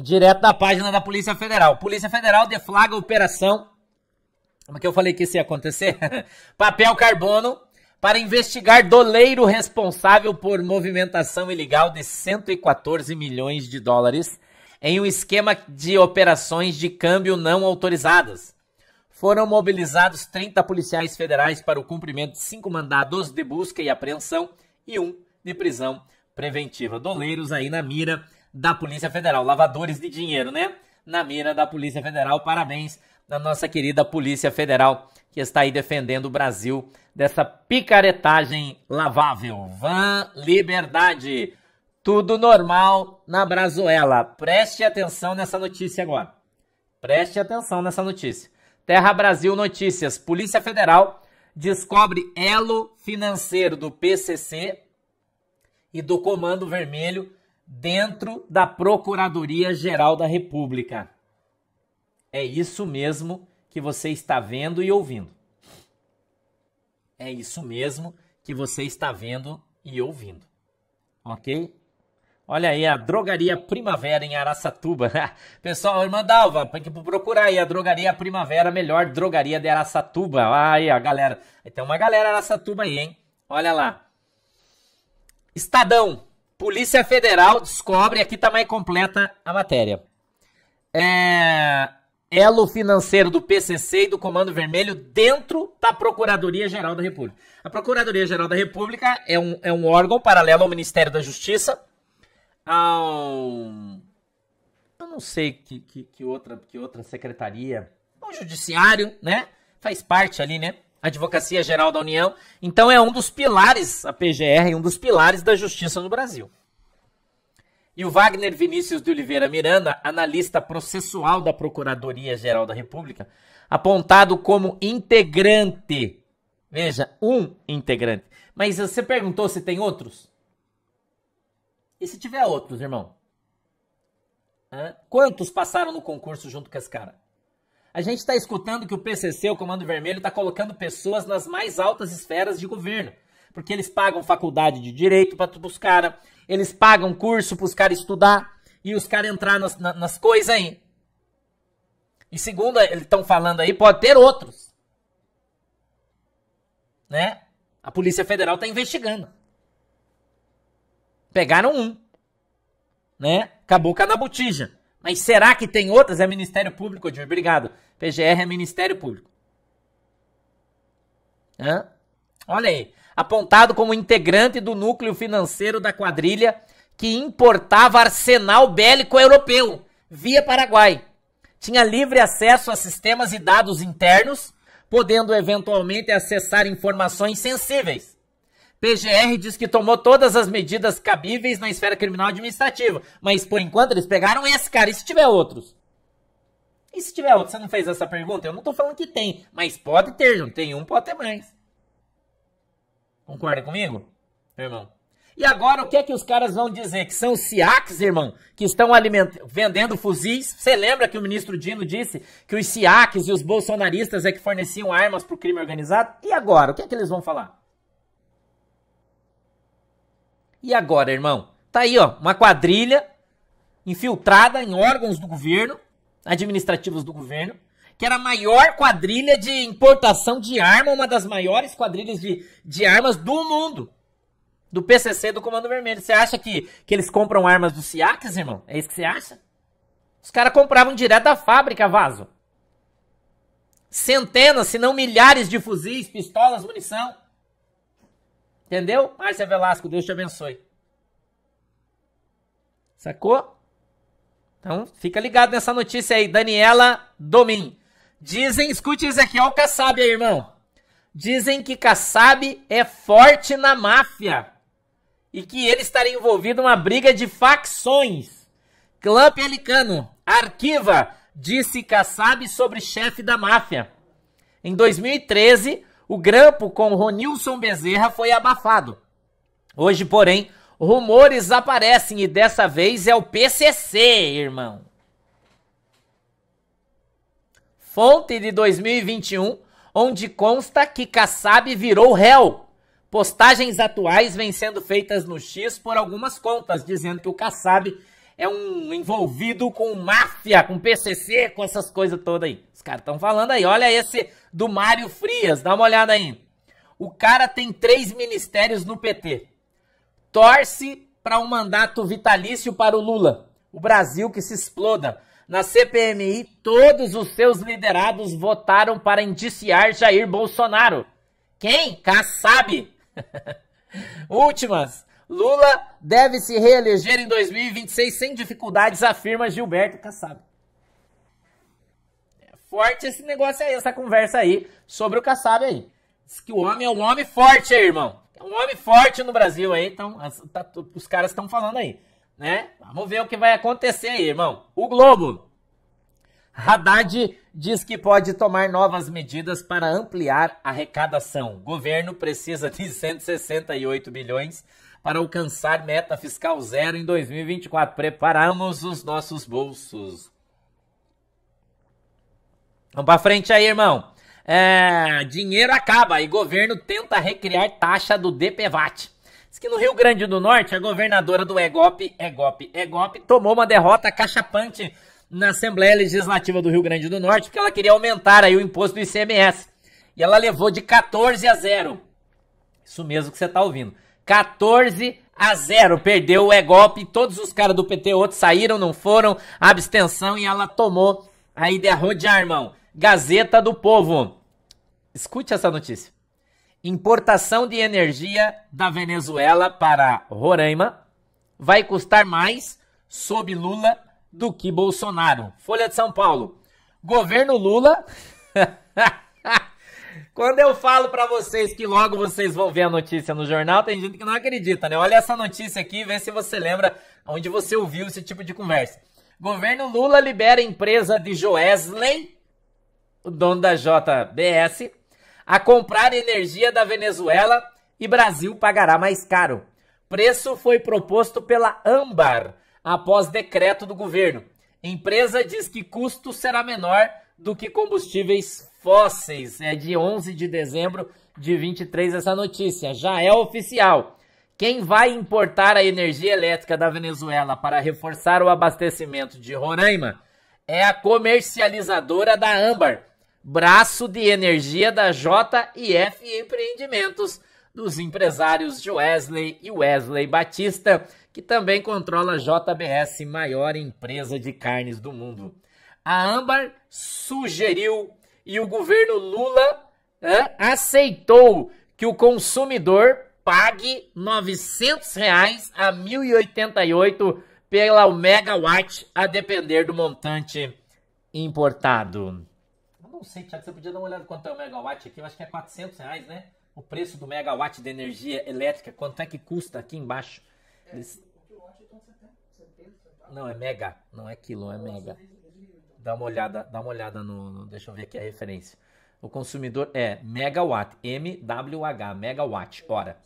direto da página da Polícia Federal. Polícia Federal deflaga a operação. Como é que eu falei que isso ia acontecer? Papel carbono para investigar doleiro responsável por movimentação ilegal de 114 milhões de dólares em um esquema de operações de câmbio não autorizadas. Foram mobilizados 30 policiais federais para o cumprimento de cinco mandados de busca e apreensão e um de prisão preventiva. Doleiros aí na mira da Polícia Federal, lavadores de dinheiro, né? Na mira da Polícia Federal. Parabéns da nossa querida Polícia Federal que está aí defendendo o Brasil dessa picaretagem lavável. Van Liberdade. Tudo normal na Brazuela. Preste atenção nessa notícia agora. Preste atenção nessa notícia. Terra Brasil Notícias. Polícia Federal descobre elo financeiro do PCC e do Comando Vermelho dentro da Procuradoria Geral da República. É isso mesmo que você está vendo e ouvindo. É isso mesmo que você está vendo e ouvindo. Ok? Olha aí a Drogaria Primavera em Araçatuba. Pessoal, irmã Dalva, tem que procurar aí a Drogaria Primavera, melhor drogaria de Araçatuba. aí, a galera. Tem uma galera Araçatuba aí, hein? Olha lá. Estadão. Polícia Federal descobre, aqui tá mais completa a matéria. É, elo financeiro do PCC e do Comando Vermelho dentro da Procuradoria-Geral da República. A Procuradoria-Geral da República é um, é um órgão paralelo ao Ministério da Justiça, ao... Eu não sei que, que, que outra, que outra secretaria... um Judiciário, né? Faz parte ali, né? Advocacia Geral da União. Então é um dos pilares, a PGR, um dos pilares da justiça no Brasil. E o Wagner Vinícius de Oliveira Miranda, analista processual da Procuradoria Geral da República, apontado como integrante. Veja, um integrante. Mas você perguntou se tem outros? E se tiver outros, irmão? Hã? Quantos passaram no concurso junto com esse cara? A gente está escutando que o PCC, o Comando Vermelho, está colocando pessoas nas mais altas esferas de governo. Porque eles pagam faculdade de direito para os caras, eles pagam curso para os caras estudar e os caras entrar nas, nas, nas coisas aí. E segundo eles estão falando aí, pode ter outros. Né? A Polícia Federal está investigando. Pegaram um. Né? Acabou com a botija. Mas será que tem outras? É Ministério Público, Odmir. Obrigado. PGR é Ministério Público. Hã? Olha aí. Apontado como integrante do núcleo financeiro da quadrilha que importava arsenal bélico europeu via Paraguai. Tinha livre acesso a sistemas e dados internos, podendo eventualmente acessar informações sensíveis. PGR diz que tomou todas as medidas cabíveis na esfera criminal administrativa, mas por enquanto eles pegaram esse cara. E se tiver outros? E se tiver outros, Você não fez essa pergunta? Eu não tô falando que tem, mas pode ter. Não tem um, pode ter mais. Concorda comigo, irmão? E agora o que é que os caras vão dizer? Que são SIACs, irmão, que estão vendendo fuzis. Você lembra que o ministro Dino disse que os SIACs e os bolsonaristas é que forneciam armas para o crime organizado? E agora? O que é que eles vão falar? E agora, irmão? Tá aí, ó, uma quadrilha infiltrada em órgãos do governo, administrativos do governo, que era a maior quadrilha de importação de arma, uma das maiores quadrilhas de, de armas do mundo. Do PCC, do Comando Vermelho. Você acha que, que eles compram armas do Ciaques, irmão? É isso que você acha? Os caras compravam direto da fábrica, vaso. Centenas, se não milhares de fuzis, pistolas, munição. Entendeu? Márcia Velasco, Deus te abençoe. Sacou? Então, fica ligado nessa notícia aí, Daniela Domin. Dizem, escute isso aqui, o Kassab aí, irmão. Dizem que Kassab é forte na máfia e que ele estaria envolvido em uma briga de facções. Clã Pelicano arquiva, disse Kassab sobre chefe da máfia. Em 2013, o grampo com Ronilson Bezerra foi abafado. Hoje, porém, rumores aparecem e dessa vez é o PCC, irmão. Fonte de 2021, onde consta que Kassab virou réu. Postagens atuais vêm sendo feitas no X por algumas contas, dizendo que o Kassab é um envolvido com máfia, com PCC, com essas coisas todas aí. Os caras estão falando aí. Olha esse do Mário Frias, dá uma olhada aí. O cara tem três ministérios no PT. Torce para um mandato vitalício para o Lula. O Brasil que se exploda. Na CPMI, todos os seus liderados votaram para indiciar Jair Bolsonaro. Quem? Kassab. Últimas. Lula deve se reeleger em 2026 sem dificuldades, afirma Gilberto Kassab. É forte esse negócio aí, essa conversa aí sobre o Kassab aí. Diz que o homem é um homem forte aí, irmão. É um homem forte no Brasil aí, então tá, os caras estão falando aí, né? Vamos ver o que vai acontecer aí, irmão. O Globo. Haddad diz que pode tomar novas medidas para ampliar a arrecadação. O governo precisa de 168 bilhões para alcançar meta fiscal zero em 2024. Preparamos os nossos bolsos. Vamos para frente aí, irmão. É, dinheiro acaba e governo tenta recriar taxa do DPVAT. Diz que no Rio Grande do Norte, a governadora do EGOP, é EGOP, é EGOP, é tomou uma derrota cachapante na Assembleia Legislativa do Rio Grande do Norte, porque ela queria aumentar aí o imposto do ICMS. E ela levou de 14 a 0. Isso mesmo que você está ouvindo. 14 a 0. Perdeu o E-Golpe. Todos os caras do PT, outros saíram, não foram. Abstenção e ela tomou aí ideia rodear, irmão. Gazeta do Povo. Escute essa notícia. Importação de energia da Venezuela para Roraima vai custar mais sob Lula do que Bolsonaro. Folha de São Paulo. Governo Lula Quando eu falo para vocês que logo vocês vão ver a notícia no jornal, tem gente que não acredita, né? Olha essa notícia aqui e vê se você lembra onde você ouviu esse tipo de conversa. Governo Lula libera a empresa de Joesley, o dono da JBS, a comprar energia da Venezuela e Brasil pagará mais caro. Preço foi proposto pela Ambar após decreto do governo. Empresa diz que custo será menor do que combustíveis fósseis. É de 11 de dezembro de 23 essa notícia, já é oficial. Quem vai importar a energia elétrica da Venezuela para reforçar o abastecimento de Roraima é a comercializadora da Âmbar, braço de energia da JF Empreendimentos, dos empresários de Wesley e Wesley Batista, que também controla a JBS, maior empresa de carnes do mundo. A Âmbar sugeriu e o governo Lula né, aceitou que o consumidor pague R$ 900 reais a 1.088 pela megawatt, a depender do montante importado. Eu não sei, Thiago, você podia dar uma olhada quanto é o megawatt aqui, eu acho que é R$ 400 reais, né? O preço do megawatt de energia elétrica, quanto é que custa aqui embaixo? É, Eles... Então não, é mega, não é quilo, é então, mega. Dá uma olhada, dá uma olhada no, no Deixa eu ver aqui a referência. O consumidor é megawatt, MWH, megawatt, hora.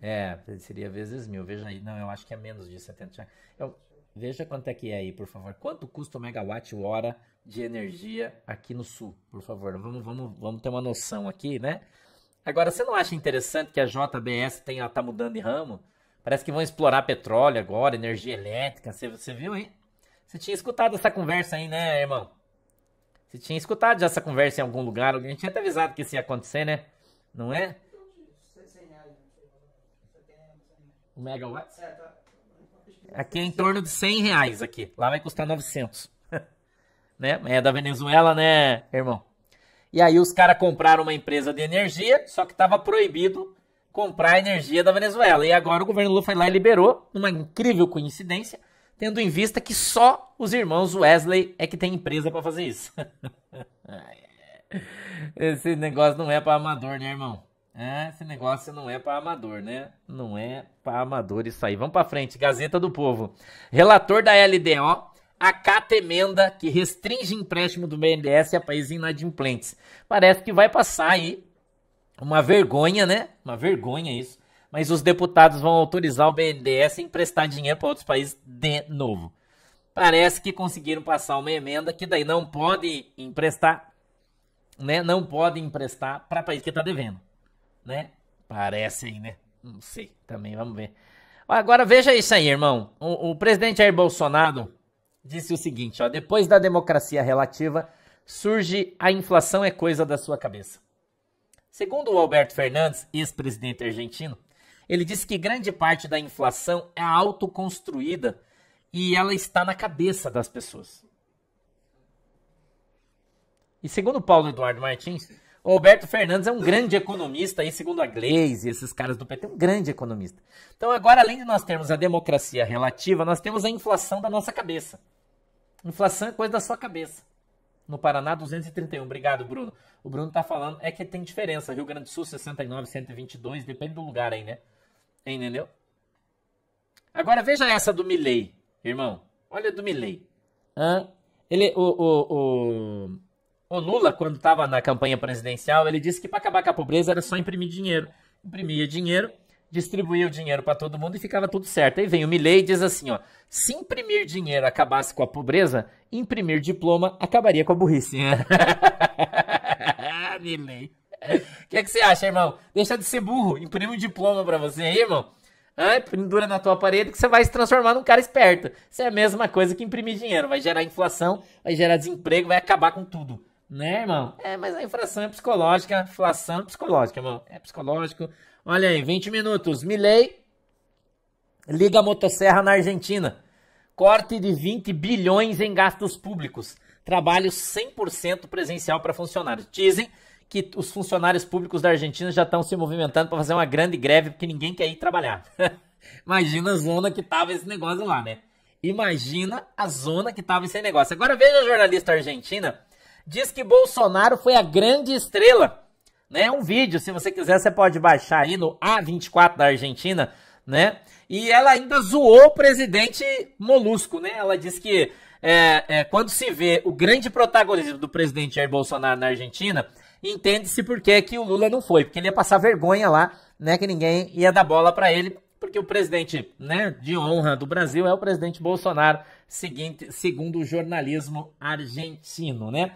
É, seria vezes mil. Veja aí. Não, eu acho que é menos de 70. Eu, veja quanto é que é aí, por favor. Quanto custa o megawatt hora de energia aqui no sul, por favor? Vamos, vamos, vamos ter uma noção aqui, né? Agora, você não acha interessante que a JBS tem, ela tá mudando de ramo? Parece que vão explorar petróleo agora, energia elétrica. Você, você viu, hein? Você tinha escutado essa conversa aí, né, irmão? Você tinha escutado já essa conversa em algum lugar, alguém tinha até avisado que isso ia acontecer, né? Não é? O megawatt? Aqui é em torno de 100 reais aqui. Lá vai custar 900. né? É da Venezuela, né, irmão? E aí os caras compraram uma empresa de energia, só que estava proibido comprar energia da Venezuela. E agora o governo Lula foi lá e liberou, numa incrível coincidência, tendo em vista que só os irmãos Wesley é que tem empresa para fazer isso. Esse negócio não é para amador, né, irmão? É, esse negócio não é para amador, né? Não é para amador isso aí. Vamos para frente, Gazeta do Povo. Relator da LDO acata emenda que restringe empréstimo do BNDES a países inadimplentes. Parece que vai passar aí uma vergonha, né? Uma vergonha isso mas os deputados vão autorizar o BNDES a emprestar dinheiro para outros países de novo. Parece que conseguiram passar uma emenda que daí não pode emprestar, né? Não pode emprestar para país que está devendo, né? Parece aí, né? Não sei, também vamos ver. Agora veja isso aí, irmão. O, o presidente Jair Bolsonaro disse o seguinte, ó, depois da democracia relativa, surge a inflação é coisa da sua cabeça. Segundo o Alberto Fernandes, ex-presidente argentino, ele disse que grande parte da inflação é autoconstruída e ela está na cabeça das pessoas. E segundo Paulo Eduardo Martins, o Roberto Fernandes é um grande economista, e segundo a Glaze, esses caras do PT, é um grande economista. Então agora, além de nós termos a democracia relativa, nós temos a inflação da nossa cabeça. Inflação é coisa da sua cabeça. No Paraná, 231. Obrigado, Bruno. O Bruno está falando, é que tem diferença. Rio Grande do Sul, 69, 122, depende do lugar aí, né? Entendeu? Agora veja essa do Milley, irmão. Olha do Milley. ele, o, o, o, o Lula, quando estava na campanha presidencial, ele disse que para acabar com a pobreza era só imprimir dinheiro. Imprimia dinheiro, distribuía o dinheiro para todo mundo e ficava tudo certo. Aí vem o Milley e diz assim, ó, se imprimir dinheiro acabasse com a pobreza, imprimir diploma acabaria com a burrice. Milley. O que, é que você acha, irmão? Deixa de ser burro. Imprime um diploma pra você aí, irmão. Ah, pendura na tua parede que você vai se transformar num cara esperto. Isso é a mesma coisa que imprimir dinheiro. Vai gerar inflação, vai gerar desemprego, vai acabar com tudo. Né, irmão? É, mas a inflação é psicológica. Inflação é psicológica, irmão. É psicológico. Olha aí, 20 minutos. Milley liga a motosserra na Argentina. Corte de 20 bilhões em gastos públicos. Trabalho 100% presencial para funcionários. Dizem que os funcionários públicos da Argentina já estão se movimentando para fazer uma grande greve porque ninguém quer ir trabalhar. Imagina a zona que tava esse negócio lá, né? Imagina a zona que tava esse negócio. Agora veja a jornalista argentina diz que Bolsonaro foi a grande estrela, né? Um vídeo, se você quiser, você pode baixar aí no A24 da Argentina, né? E ela ainda zoou o presidente Molusco, né? Ela diz que é, é, quando se vê o grande protagonismo do presidente Jair Bolsonaro na Argentina, entende-se por que, que o Lula não foi, porque ele ia passar vergonha lá, né, que ninguém ia dar bola para ele, porque o presidente, né, de honra do Brasil é o presidente Bolsonaro, seguinte, segundo o jornalismo argentino, né?